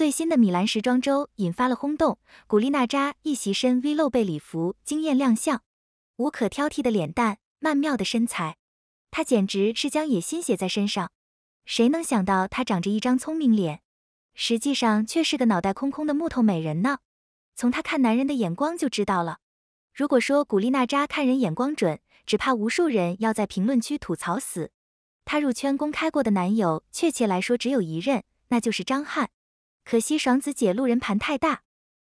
最新的米兰时装周引发了轰动，古力娜扎一袭深 V 露背礼服惊艳亮相，无可挑剔的脸蛋，曼妙的身材，她简直是将野心写在身上。谁能想到她长着一张聪明脸，实际上却是个脑袋空空的木头美人呢？从她看男人的眼光就知道了。如果说古力娜扎看人眼光准，只怕无数人要在评论区吐槽死。她入圈公开过的男友，确切来说只有一任，那就是张翰。可惜爽子姐路人盘太大，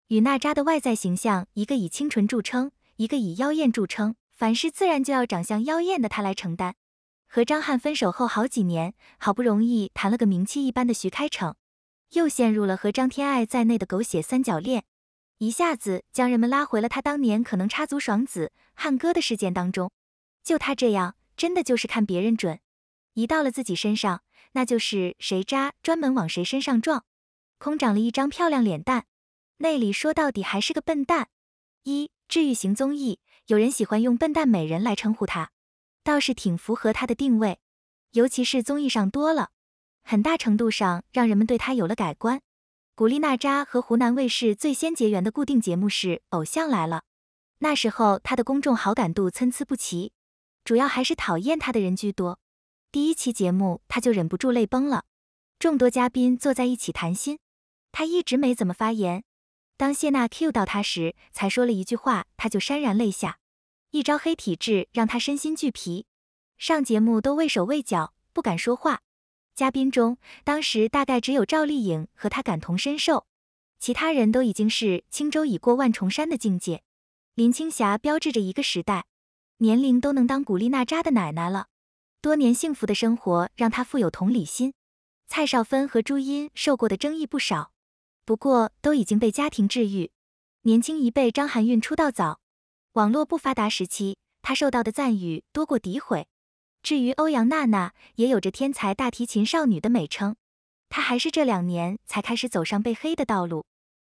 与娜扎的外在形象一个以清纯著称，一个以妖艳著称，凡事自然就要长相妖艳的她来承担。和张翰分手后好几年，好不容易谈了个名气一般的徐开骋，又陷入了和张天爱在内的狗血三角恋，一下子将人们拉回了他当年可能插足爽子、汉哥的事件当中。就他这样，真的就是看别人准，一到了自己身上，那就是谁渣专门往谁身上撞。空长了一张漂亮脸蛋，内里说到底还是个笨蛋。一治愈型综艺，有人喜欢用“笨蛋美人”来称呼他，倒是挺符合他的定位。尤其是综艺上多了，很大程度上让人们对他有了改观。古力娜扎和湖南卫视最先结缘的固定节目是《偶像来了》，那时候她的公众好感度参差不齐，主要还是讨厌她的人居多。第一期节目她就忍不住泪崩了，众多嘉宾坐在一起谈心。他一直没怎么发言，当谢娜 cue 到他时，才说了一句话，他就潸然泪下。一招黑体质让他身心俱疲，上节目都畏手畏脚，不敢说话。嘉宾中，当时大概只有赵丽颖和他感同身受，其他人都已经是轻舟已过万重山的境界。林青霞标志着一个时代，年龄都能当古力娜扎的奶奶了。多年幸福的生活让她富有同理心。蔡少芬和朱茵受过的争议不少。不过都已经被家庭治愈。年轻一辈，张含韵出道早，网络不发达时期，她受到的赞誉多过诋毁。至于欧阳娜娜，也有着“天才大提琴少女”的美称，她还是这两年才开始走上被黑的道路。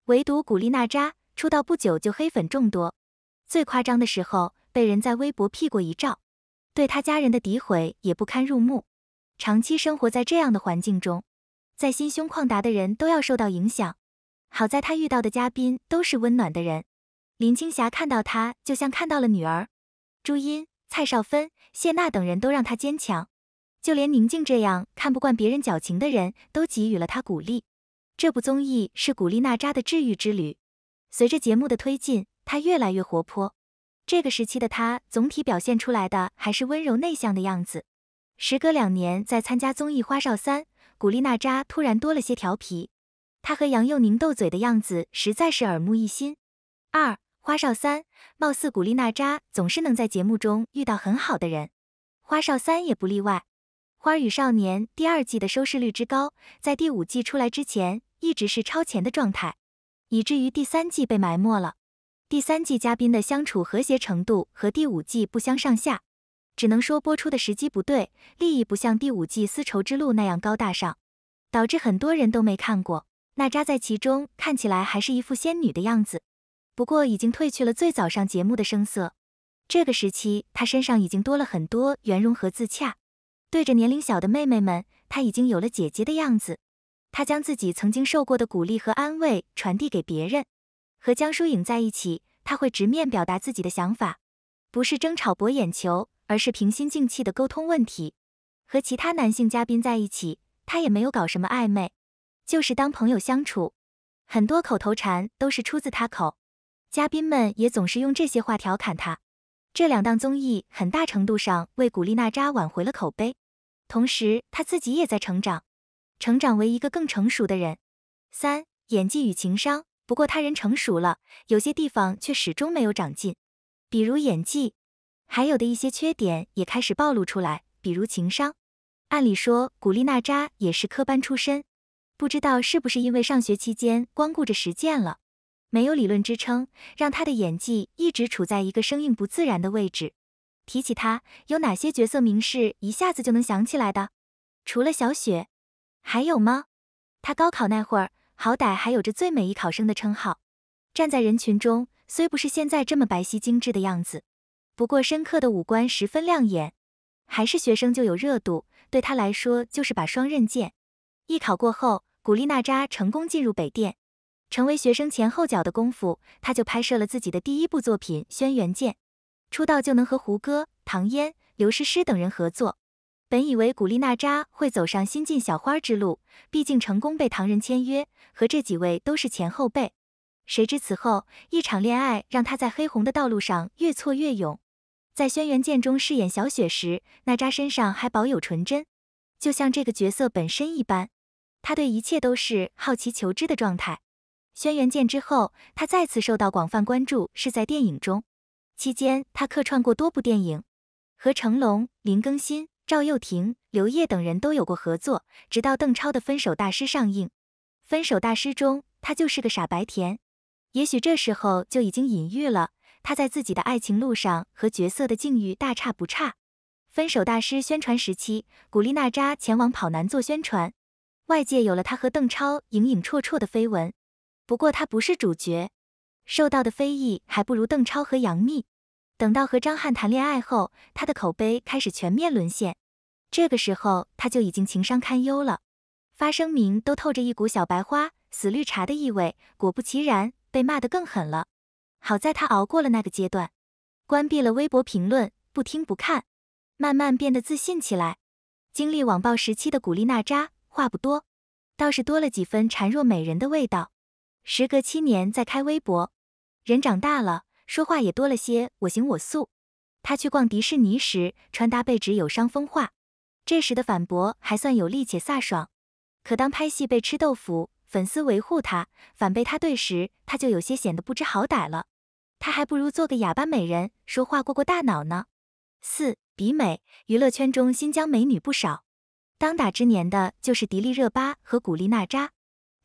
唯独古力娜扎出道不久就黑粉众多，最夸张的时候，被人在微博 P 过一照，对她家人的诋毁也不堪入目。长期生活在这样的环境中，在心胸旷达的人都要受到影响。好在她遇到的嘉宾都是温暖的人，林青霞看到她就像看到了女儿，朱茵、蔡少芬、谢娜等人都让她坚强，就连宁静这样看不惯别人矫情的人都给予了她鼓励。这部综艺是古力娜扎的治愈之旅，随着节目的推进，她越来越活泼。这个时期的她总体表现出来的还是温柔内向的样子。时隔两年再参加综艺《花少三》，古力娜扎突然多了些调皮。他和杨佑宁斗嘴的样子实在是耳目一新。二花少三，貌似古力娜扎总是能在节目中遇到很好的人，花少三也不例外。花儿与少年第二季的收视率之高，在第五季出来之前一直是超前的状态，以至于第三季被埋没了。第三季嘉宾的相处和谐程度和第五季不相上下，只能说播出的时机不对，利益不像第五季丝绸之路那样高大上，导致很多人都没看过。娜扎在其中看起来还是一副仙女的样子，不过已经褪去了最早上节目的声色。这个时期，她身上已经多了很多圆融和自洽。对着年龄小的妹妹们，她已经有了姐姐的样子。她将自己曾经受过的鼓励和安慰传递给别人。和江疏影在一起，她会直面表达自己的想法，不是争吵博眼球，而是平心静气的沟通问题。和其他男性嘉宾在一起，她也没有搞什么暧昧。就是当朋友相处，很多口头禅都是出自他口，嘉宾们也总是用这些话调侃他。这两档综艺很大程度上为古力娜扎挽回了口碑，同时他自己也在成长，成长为一个更成熟的人。三、演技与情商。不过他人成熟了，有些地方却始终没有长进，比如演技，还有的一些缺点也开始暴露出来，比如情商。按理说古力娜扎也是科班出身。不知道是不是因为上学期间光顾着实践了，没有理论支撑，让他的演技一直处在一个生硬不自然的位置。提起他有哪些角色名士，一下子就能想起来的，除了小雪，还有吗？他高考那会儿，好歹还有着最美艺考生的称号。站在人群中，虽不是现在这么白皙精致的样子，不过深刻的五官十分亮眼。还是学生就有热度，对他来说就是把双刃剑。艺考过后。古力娜扎成功进入北电，成为学生前后脚的功夫，她就拍摄了自己的第一部作品《轩辕剑》，出道就能和胡歌、唐嫣、刘诗诗等人合作。本以为古力娜扎会走上新晋小花之路，毕竟成功被唐人签约，和这几位都是前后辈。谁知此后一场恋爱，让她在黑红的道路上越挫越勇。在《轩辕剑》中饰演小雪时，娜扎身上还保有纯真，就像这个角色本身一般。他对一切都是好奇求知的状态。轩辕剑之后，他再次受到广泛关注是在电影中，期间他客串过多部电影，和成龙、林更新、赵又廷、刘烨等人都有过合作。直到邓超的《分手大师》上映，《分手大师》中他就是个傻白甜，也许这时候就已经隐喻了他在自己的爱情路上和角色的境遇大差不差。《分手大师》宣传时期，古力娜扎前往跑男做宣传。外界有了他和邓超影影绰绰的绯闻，不过他不是主角，受到的非议还不如邓超和杨幂。等到和张翰谈恋爱后，他的口碑开始全面沦陷，这个时候他就已经情商堪忧了，发声明都透着一股小白花死绿茶的意味。果不其然，被骂得更狠了。好在他熬过了那个阶段，关闭了微博评论，不听不看，慢慢变得自信起来。经历网暴时期的古力娜扎。话不多，倒是多了几分孱弱美人的味道。时隔七年再开微博，人长大了，说话也多了些我行我素。他去逛迪士尼时，穿搭被指有伤风化，这时的反驳还算有力且飒爽。可当拍戏被吃豆腐，粉丝维护他，反被他怼时，他就有些显得不知好歹了。他还不如做个哑巴美人，说话过过大脑呢。四比美，娱乐圈中新疆美女不少。当打之年的就是迪丽热巴和古力娜扎。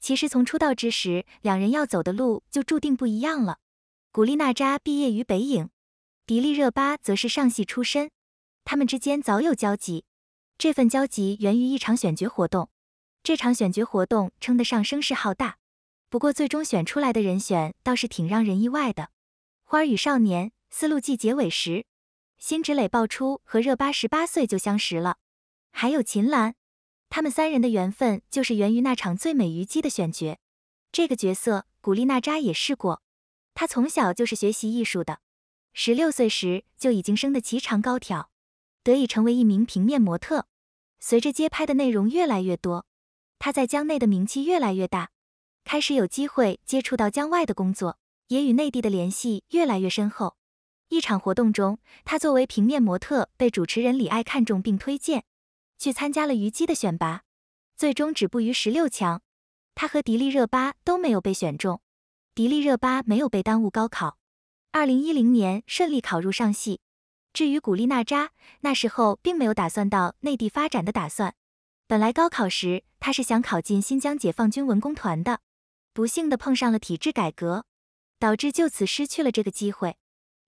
其实从出道之时，两人要走的路就注定不一样了。古力娜扎毕业于北影，迪丽热巴则是上戏出身。他们之间早有交集，这份交集源于一场选角活动。这场选角活动称得上声势浩大，不过最终选出来的人选倒是挺让人意外的。《花儿与少年》丝路季结尾时，辛芷蕾爆出和热巴十八岁就相识了。还有秦岚，他们三人的缘分就是源于那场最美虞姬的选角。这个角色古力娜扎也试过。她从小就是学习艺术的，十六岁时就已经生得颀长高挑，得以成为一名平面模特。随着街拍的内容越来越多，她在江内的名气越来越大，开始有机会接触到江外的工作，也与内地的联系越来越深厚。一场活动中，她作为平面模特被主持人李艾看中并推荐。去参加了虞姬的选拔，最终止步于十六强。他和迪丽热巴都没有被选中。迪丽热巴没有被耽误高考，二零一零年顺利考入上戏。至于古丽娜扎，那时候并没有打算到内地发展的打算。本来高考时他是想考进新疆解放军文工团的，不幸的碰上了体制改革，导致就此失去了这个机会。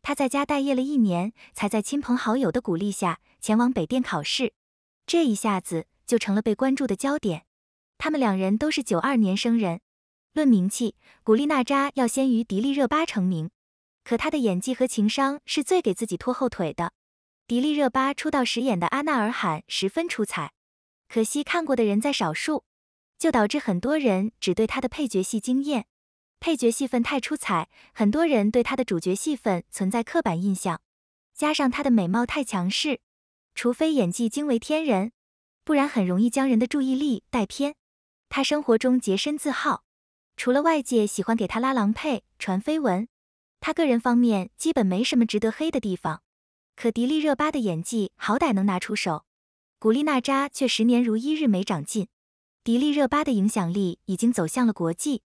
他在家待业了一年，才在亲朋好友的鼓励下前往北电考试。这一下子就成了被关注的焦点。他们两人都是九二年生人，论名气，古力娜扎要先于迪丽热巴成名，可她的演技和情商是最给自己拖后腿的。迪丽热巴出道时演的阿娜尔罕十分出彩，可惜看过的人在少数，就导致很多人只对她的配角戏惊艳，配角戏份太出彩，很多人对她的主角戏份存在刻板印象，加上她的美貌太强势。除非演技惊为天人，不然很容易将人的注意力带偏。他生活中洁身自好，除了外界喜欢给他拉郎配、传绯闻，他个人方面基本没什么值得黑的地方。可迪丽热巴的演技好歹能拿出手，古力娜扎却十年如一日没长进。迪丽热巴的影响力已经走向了国际，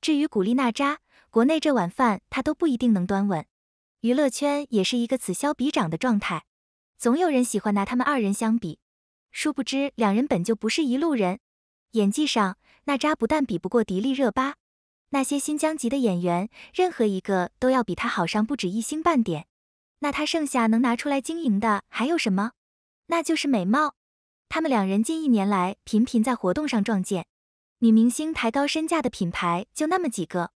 至于古力娜扎，国内这碗饭她都不一定能端稳。娱乐圈也是一个此消彼长的状态。总有人喜欢拿他们二人相比，殊不知两人本就不是一路人。演技上，娜扎不但比不过迪丽热巴，那些新疆籍的演员，任何一个都要比她好上不止一星半点。那她剩下能拿出来经营的还有什么？那就是美貌。他们两人近一年来频频在活动上撞见，女明星抬高身价的品牌就那么几个，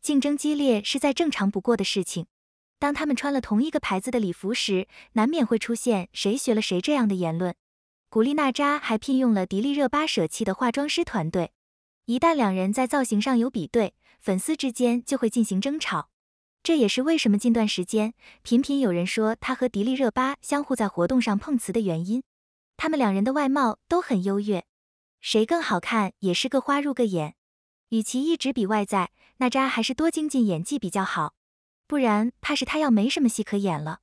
竞争激烈是再正常不过的事情。当他们穿了同一个牌子的礼服时，难免会出现谁学了谁这样的言论。古力娜扎还聘用了迪丽热巴舍弃的化妆师团队。一旦两人在造型上有比对，粉丝之间就会进行争吵。这也是为什么近段时间频频有人说她和迪丽热巴相互在活动上碰瓷的原因。他们两人的外貌都很优越，谁更好看也是各花入各眼。与其一直比外在，娜扎还是多精进演技比较好。不然，怕是他要没什么戏可演了。